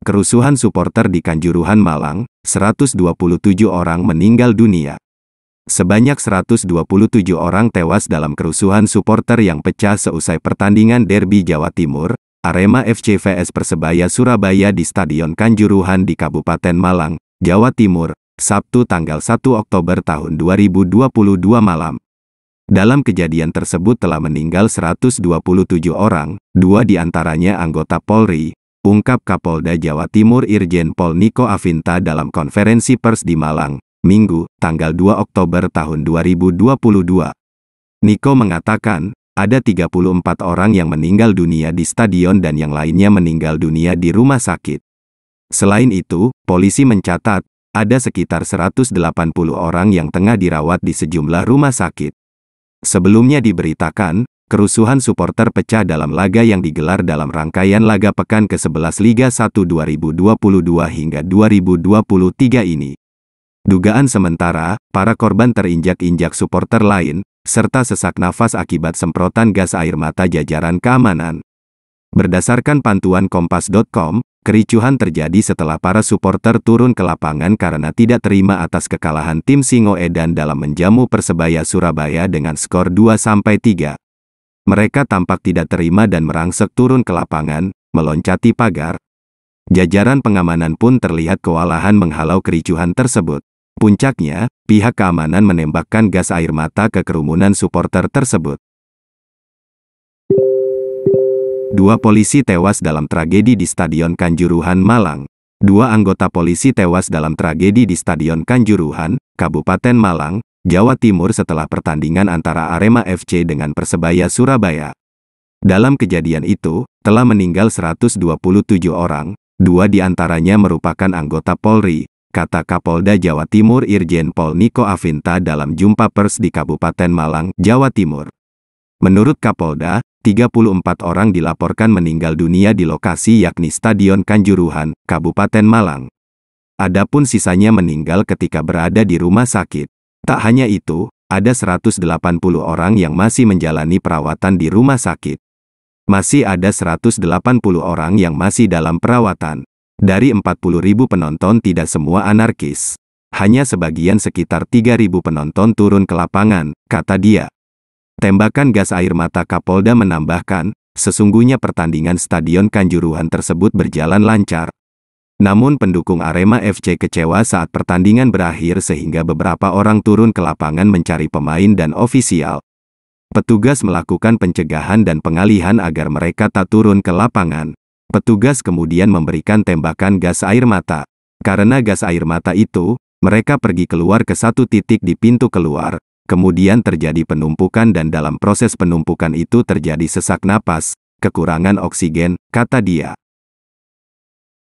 Kerusuhan supporter di Kanjuruhan Malang, 127 orang meninggal dunia. Sebanyak 127 orang tewas dalam kerusuhan supporter yang pecah seusai pertandingan Derby Jawa Timur, Arema FC vs Persebaya Surabaya di Stadion Kanjuruhan di Kabupaten Malang, Jawa Timur, Sabtu tanggal 1 Oktober tahun 2022 malam. Dalam kejadian tersebut telah meninggal 127 orang, dua diantaranya anggota Polri, ungkap Kapolda Jawa Timur Irjen Pol Niko Avinta dalam konferensi pers di Malang, Minggu, tanggal 2 Oktober tahun 2022. Niko mengatakan, ada 34 orang yang meninggal dunia di stadion dan yang lainnya meninggal dunia di rumah sakit. Selain itu, polisi mencatat, ada sekitar 180 orang yang tengah dirawat di sejumlah rumah sakit. Sebelumnya diberitakan, kerusuhan supporter pecah dalam laga yang digelar dalam rangkaian laga pekan ke-11 Liga 1 2022 hingga 2023 ini. Dugaan sementara, para korban terinjak-injak supporter lain, serta sesak nafas akibat semprotan gas air mata jajaran keamanan. Berdasarkan pantuan kompas.com, kericuhan terjadi setelah para supporter turun ke lapangan karena tidak terima atas kekalahan tim Singoedan dalam menjamu Persebaya Surabaya dengan skor 2-3 mereka tampak tidak terima dan merangsek turun ke lapangan, meloncati pagar. Jajaran pengamanan pun terlihat kewalahan menghalau kericuhan tersebut. Puncaknya, pihak keamanan menembakkan gas air mata ke kerumunan supporter tersebut. Dua polisi tewas dalam tragedi di Stadion Kanjuruhan, Malang. Dua anggota polisi tewas dalam tragedi di Stadion Kanjuruhan, Kabupaten Malang, Jawa Timur setelah pertandingan antara Arema FC dengan Persebaya Surabaya. Dalam kejadian itu, telah meninggal 127 orang, dua diantaranya merupakan anggota Polri, kata Kapolda Jawa Timur Irjen Pol Niko Avinta dalam jumpa pers di Kabupaten Malang, Jawa Timur. Menurut Kapolda, 34 orang dilaporkan meninggal dunia di lokasi yakni Stadion Kanjuruhan, Kabupaten Malang. Adapun sisanya meninggal ketika berada di rumah sakit. Tak hanya itu, ada 180 orang yang masih menjalani perawatan di rumah sakit. Masih ada 180 orang yang masih dalam perawatan. Dari 40.000 penonton tidak semua anarkis. Hanya sebagian sekitar 3.000 penonton turun ke lapangan, kata dia. Tembakan gas air mata Kapolda menambahkan, sesungguhnya pertandingan Stadion Kanjuruhan tersebut berjalan lancar, namun pendukung Arema FC kecewa saat pertandingan berakhir sehingga beberapa orang turun ke lapangan mencari pemain dan ofisial. Petugas melakukan pencegahan dan pengalihan agar mereka tak turun ke lapangan. Petugas kemudian memberikan tembakan gas air mata. Karena gas air mata itu, mereka pergi keluar ke satu titik di pintu keluar, kemudian terjadi penumpukan dan dalam proses penumpukan itu terjadi sesak napas, kekurangan oksigen, kata dia.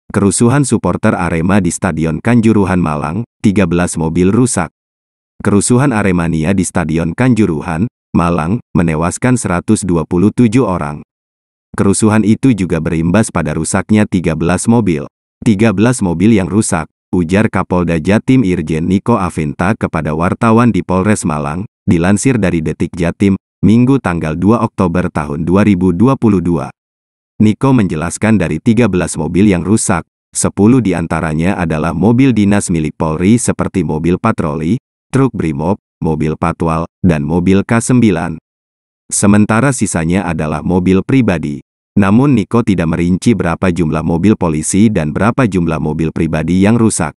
Kerusuhan supporter Arema di Stadion Kanjuruhan Malang, 13 mobil rusak. Kerusuhan Aremania di Stadion Kanjuruhan, Malang, menewaskan 127 orang. Kerusuhan itu juga berimbas pada rusaknya 13 mobil. 13 mobil yang rusak, ujar Kapolda Jatim Irjen Niko Avinta kepada wartawan di Polres Malang, dilansir dari Detik Jatim, Minggu tanggal 2 Oktober tahun 2022. Niko menjelaskan dari 13 mobil yang rusak, 10 antaranya adalah mobil dinas milik Polri seperti mobil patroli, truk brimob, mobil patwal, dan mobil K9. Sementara sisanya adalah mobil pribadi. Namun Niko tidak merinci berapa jumlah mobil polisi dan berapa jumlah mobil pribadi yang rusak.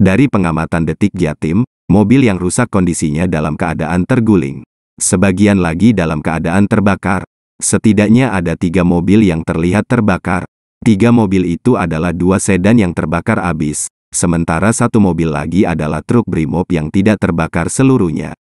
Dari pengamatan detik Jatim, mobil yang rusak kondisinya dalam keadaan terguling. Sebagian lagi dalam keadaan terbakar. Setidaknya ada tiga mobil yang terlihat terbakar. Tiga mobil itu adalah dua sedan yang terbakar habis, sementara satu mobil lagi adalah truk Brimob yang tidak terbakar seluruhnya.